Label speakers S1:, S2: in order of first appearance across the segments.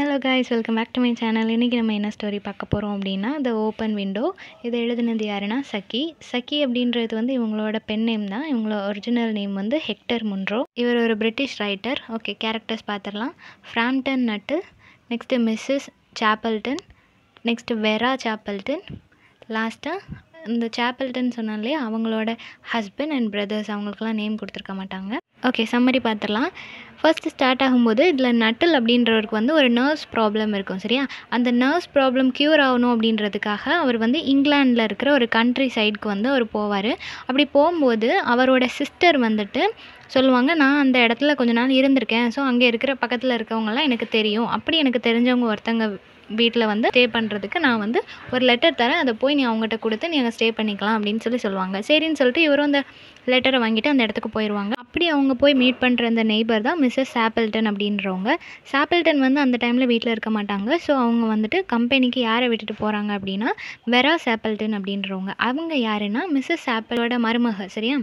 S1: hello guys welcome back to my channel இன்றைக்கி நம்ம என்ன ஸ்டோரி பார்க்க போகிறோம் அப்படின்னா த ஓப்பன் விண்டோ இதை எழுதுனது யாருன்னா சக்கி சக்கி அப்படின்றது வந்து இவங்களோட பென் நேம் தான் இவங்களோட ஒரிஜினல் நேம் வந்து ஹெக்டர் முன்ரோ இவர் ஒரு பிரிட்டிஷ் ரைட்டர் ஓகே கேரக்டர்ஸ் பார்த்துடலாம் Framton Nuttel next Mrs Sappleton next Vera Sappleton லாஸ்ட்டாக இந்த சாப்பல்டன் சொன்னாலே அவங்களோட ஹஸ்பண்ட் அண்ட் பிரதர்ஸ் அவங்களுக்குலாம் நேம் கொடுத்துருக்க மாட்டாங்க ஓகே சம்மரி பார்த்துடலாம் ஃபஸ்ட்டு ஸ்டார்ட் ஆகும்போது இதில் நட்டல் அப்படின்றவருக்கு வந்து ஒரு நர்ஸ் ப்ராப்ளம் இருக்கும் சரியா அந்த நர்ஸ் ப்ராப்ளம் க்யூர் ஆகணும் அப்படின்றதுக்காக அவர் வந்து இங்கிலாண்டில் இருக்கிற ஒரு கண்ட்ரி சைடுக்கு வந்து அவர் போவார் அப்படி போகும்போது அவரோட சிஸ்டர் வந்துட்டு சொல்லுவாங்க நான் அந்த இடத்துல கொஞ்ச நாள் இருந்திருக்கேன் ஸோ அங்கே இருக்கிற பக்கத்தில் இருக்கவங்கலாம் எனக்கு தெரியும் அப்படி எனக்கு தெரிஞ்சவங்க ஒருத்தங்க வீட்டில் வந்து ஸ்டே பண்ணுறதுக்கு நான் வந்து ஒரு லெட்டர் தரேன் அதை போய் நீ அவங்ககிட்ட கொடுத்து நீ அங்கே ஸ்டே பண்ணிக்கலாம் அப்படின்னு சொல்லி சொல்லுவாங்க சரின்னு சொல்லிட்டு இவரும் அந்த லெட்டரை வாங்கிட்டு அந்த இடத்துக்கு போயிடுவாங்க அப்படி அவங்க போய் மீட் பண்ணுற அந்த நெய்பர் தான் மிஸ்ஸஸ் சாப்பிள்டன் அப்படின்றவங்க சாப்பிள்டன் வந்து அந்த டைமில் வீட்டில் இருக்க மாட்டாங்க ஸோ அவங்க வந்துட்டு கம்பெனிக்கு யாரை விட்டுட்டு போகிறாங்க அப்படின்னா வெரா சாப்பிள்டன் அப்படின்றவங்க அவங்க யாருன்னா மிஸ்ஸஸ் சாப்பிளோட மருமக சரியா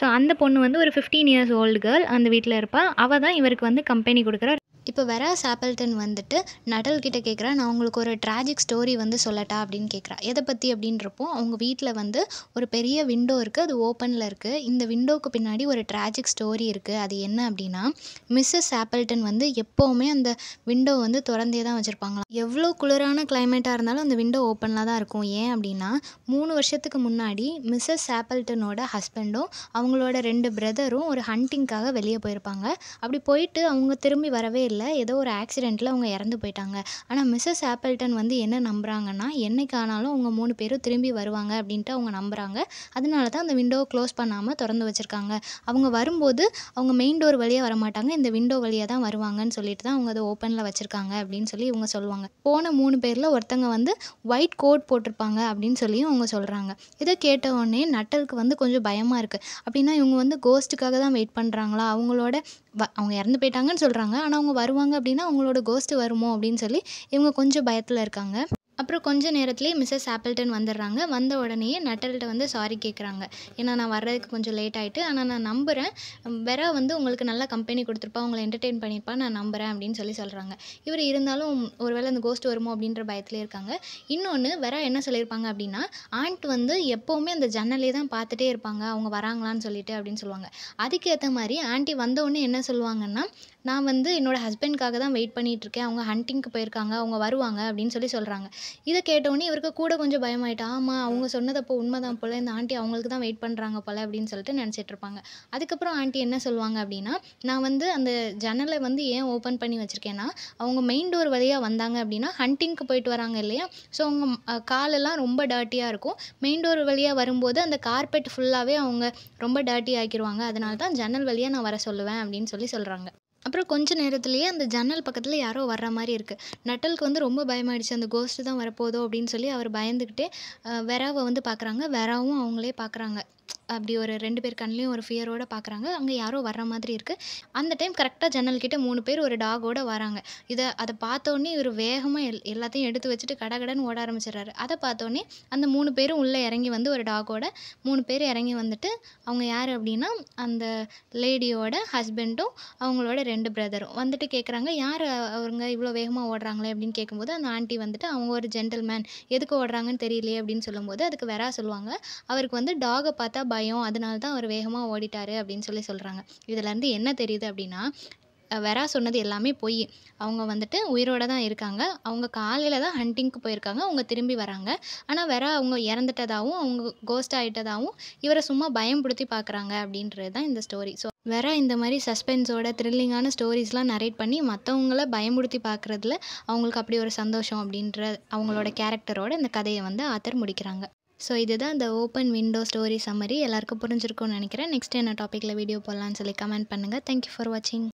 S1: ஸோ அந்த பொண்ணு வந்து ஒரு ஃபிஃப்டீன் இயர்ஸ் ஓல்டு கேர்ள் அந்த வீட்டில் இருப்பாள் அவள் தான் இவருக்கு வந்து கம்பெனி கொடுக்குற இப்போ வர சாப்பிள்டன் வந்துட்டு நடல் கிட்ட கேட்குறா நான் உங்களுக்கு ஒரு ட்ராஜிக் ஸ்டோரி வந்து சொல்லட்டா அப்படின்னு கேட்குறா எதை பற்றி அப்படின்றப்போ அவங்க வீட்டில் வந்து ஒரு பெரிய விண்டோ இருக்குது அது ஓப்பனில் இருக்குது இந்த விண்டோவுக்கு பின்னாடி ஒரு ட்ராஜிக் ஸ்டோரி இருக்குது அது என்ன அப்படின்னா மிஸ்ஸஸ் ஆப்பிள்டன் வந்து எப்போவுமே அந்த விண்டோ வந்து திறந்தே தான் வச்சுருப்பாங்களாம் எவ்வளோ குளிரான கிளைமேட்டாக இருந்தாலும் அந்த விண்டோ ஓப்பனில் தான் இருக்கும் ஏன் அப்படின்னா மூணு வருஷத்துக்கு முன்னாடி மிஸ்ஸஸ் ஆப்பிள்டனோட ஹஸ்பண்டும் அவங்களோட ரெண்டு பிரதரும் ஒரு ஹண்டிங்க்காக வெளியே போயிருப்பாங்க அப்படி போயிட்டு அவங்க திரும்பி வரவே இல்லை தெரியல ஏதோ ஒரு ஆக்சிடெண்ட்டில் அவங்க இறந்து போயிட்டாங்க ஆனால் மிஸ்ஸஸ் ஆப்பிள்டன் வந்து என்ன நம்புகிறாங்கன்னா என்றைக்கானாலும் அவங்க மூணு பேரும் திரும்பி வருவாங்க அப்படின்ட்டு அவங்க நம்புகிறாங்க அதனால தான் அந்த விண்டோவை க்ளோஸ் பண்ணாமல் திறந்து வச்சுருக்காங்க அவங்க வரும்போது அவங்க மெயின் டோர் வழியாக வரமாட்டாங்க இந்த விண்டோ வழியாக தான் வருவாங்கன்னு சொல்லிட்டு தான் அவங்க அதை ஓப்பனில் வச்சுருக்காங்க அப்படின்னு சொல்லி இவங்க சொல்லுவாங்க போன மூணு பேரில் ஒருத்தங்க வந்து ஒயிட் கோட் போட்டிருப்பாங்க அப்படின்னு சொல்லியும் அவங்க சொல்கிறாங்க இதை கேட்ட உடனே நட்டலுக்கு வந்து கொஞ்சம் பயமாக இருக்குது அப்படின்னா இவங்க வந்து கோஸ்ட்டுக்காக தான் வெயிட் பண்ணுறாங்களா அவங்களோட வ அவங்க இறந்து போயிட்டாங்கன்னு சொல்கிறாங்க ஆனால் அவங்க வருவாங்க அப்படின்னா அவங்களோட கோஸ்ட்டு வருமோ அப்படின்னு சொல்லி இவங்க கொஞ்சம் பயத்தில் இருக்காங்க அப்புறம் கொஞ்ச நேரத்துலேயே மிஸ்ஸஸ் ஆப்பிள்டன் வந்துடுறாங்க வந்த உடனேயே நட்டல்கிட்ட வந்து சாரி கேட்குறாங்க ஏன்னா நான் வர்றதுக்கு கொஞ்சம் லேட் ஆகிட்டு ஆனால் நான் நம்புகிறேன் வெரா வந்து உங்களுக்கு நல்ல கம்பெனி கொடுத்துருப்பா உங்களை என்டர்டெயின் பண்ணியிருப்பா நான் நம்புகிறேன் அப்படின்னு சொல்லி சொல்கிறாங்க இவர் இருந்தாலும் ஒருவேளை அந்த கோஸ்ட் வருமோ அப்படின்ற பயத்துலேயே இருக்காங்க இன்னொன்று வெரா என்ன சொல்லியிருப்பாங்க அப்படின்னா ஆண்ட் வந்து எப்போவுமே அந்த ஜன்னலே தான் பார்த்துட்டே இருப்பாங்க அவங்க வராங்களான்னு சொல்லிட்டு அப்படின்னு சொல்லுவாங்க அதுக்கேற்ற மாதிரி ஆண்டி வந்தவுடனே என்ன சொல்லுவாங்கன்னா நான் வந்து என்னோடய ஹஸ்பண்ட்காக தான் வெயிட் பண்ணிகிட்ருக்கேன் அவங்க ஹண்டிங்க்கு போயிருக்காங்க அவங்க வருவாங்க அப்படின்னு சொல்லி சொல்கிறாங்க இதை கேட்டவுடனே இவருக்கு கூட கொஞ்சம் பயமாயிட்டா ஆமாம் அவங்க சொன்னதப்போ உண்மை தான் போல் இந்த ஆண்டி அவங்களுக்கு தான் வெயிட் பண்ணுறாங்க போல் அப்படின்னு சொல்லிட்டு நினச்சிட்டு இருப்பாங்க அதுக்கப்புறம் ஆண்டி என்ன சொல்லுவாங்க அப்படின்னா நான் வந்து அந்த ஜன்னலை வந்து ஏன் ஓப்பன் பண்ணி வச்சுருக்கேன்னா அவங்க மெயின் டோர் வழியாக வந்தாங்க அப்படின்னா ஹண்டிங்க்கு போயிட்டு வராங்க இல்லையா ஸோ அவங்க காலெல்லாம் ரொம்ப டர்ட்டியாக இருக்கும் மெயின் டோர் வழியாக வரும்போது அந்த கார்பெட் ஃபுல்லாகவே அவங்க ரொம்ப டர்ட்டி ஆக்கிடுவாங்க அதனால தான் ஜன்னல் வழியாக நான் வர சொல்லுவேன் அப்படின்னு சொல்லி சொல்கிறாங்க அப்புறம் கொஞ்ச நேரத்துலேயே அந்த ஜன்னல் பக்கத்தில் யாரோ வர்ற மாதிரி இருக்குது நட்டலுக்கு வந்து ரொம்ப பயமாயிடுச்சு அந்த கோஸ்ட்டு தான் வரப்போதோ அப்படின்னு சொல்லி அவர் பயந்துக்கிட்டே வெராவை வந்து பார்க்குறாங்க வெராவும் அவங்களே பார்க்குறாங்க அப்படி ஒரு ரெண்டு பேர் கண்ணிலையும் ஒரு ஃபியரோடு பார்க்குறாங்க அங்கே யாரோ வர்ற மாதிரி இருக்குது அந்த டைம் கரெக்டாக ஜன்னல்கிட்ட மூணு பேர் ஒரு டாகோடு வராங்க இதை அதை பார்த்தோன்னே இவர் வேகமாக எல் எல்லாத்தையும் எடுத்து வச்சுட்டு கடகடன்னு ஓட ஆரம்பிச்சிடுறாரு அதை பார்த்தோன்னே அந்த மூணு பேரும் உள்ளே இறங்கி வந்து ஒரு டாகோட மூணு பேர் இறங்கி வந்துட்டு அவங்க யார் அப்படின்னா அந்த லேடியோட ஹஸ்பண்டும் அவங்களோட ரெண்டு பிரதரும் வந்துட்டு கேட்குறாங்க யார் அவங்க இவ்வளோ வேகமாக ஓடுறாங்களே அப்படின்னு கேட்கும்போது அந்த ஆண்டி வந்துட்டு அவங்க ஒரு ஜென்டில்மேன் எதுக்கு ஓடுறாங்கன்னு தெரியலையே அப்படின்னு சொல்லும்போது அதுக்கு வேற சொல்லுவாங்க அவருக்கு வந்து டாகை பார்த்து பார்த்தா பயம் அதனால தான் அவர் வேகமாக ஓடிட்டார் அப்படின்னு சொல்லி சொல்கிறாங்க இதுலேருந்து என்ன தெரியுது அப்படின்னா வெரா சொன்னது எல்லாமே பொய் அவங்க வந்துட்டு உயிரோடு தான் இருக்காங்க அவங்க காலையில் தான் ஹண்டிங்க்கு போயிருக்காங்க அவங்க திரும்பி வராங்க ஆனால் வெரா அவங்க இறந்துட்டதாகவும் அவங்க கோஸ்ட் ஆகிட்டதாகவும் இவரை சும்மா பயம் பார்க்குறாங்க அப்படின்றது தான் இந்த ஸ்டோரி ஸோ வேற இந்த மாதிரி சஸ்பென்ஸோட த்ரில்லிங்கான ஸ்டோரிஸ்லாம் நரேட் பண்ணி மற்றவங்கள பயமுடுத்தி பார்க்குறதுல அவங்களுக்கு அப்படி ஒரு சந்தோஷம் அப்படின்ற அவங்களோட கேரக்டரோட இந்த கதையை வந்து ஆத்தர் முடிக்கிறாங்க ஸோ இதுதான் இந்த ஓப்பன் விண்டோ ஸ்டோரி சம்மரி எல்லாருக்கும் புரிஞ்சிருக்கும்னு நினைக்கிறேன் நெக்ஸ்ட் என்ன டாப்பிக்கில் வீடியோ போடலான்னு சொல்லி கமெண்ட் பண்ணுங்கள் தேங்க்யூ ஃபார் வாட்சிங்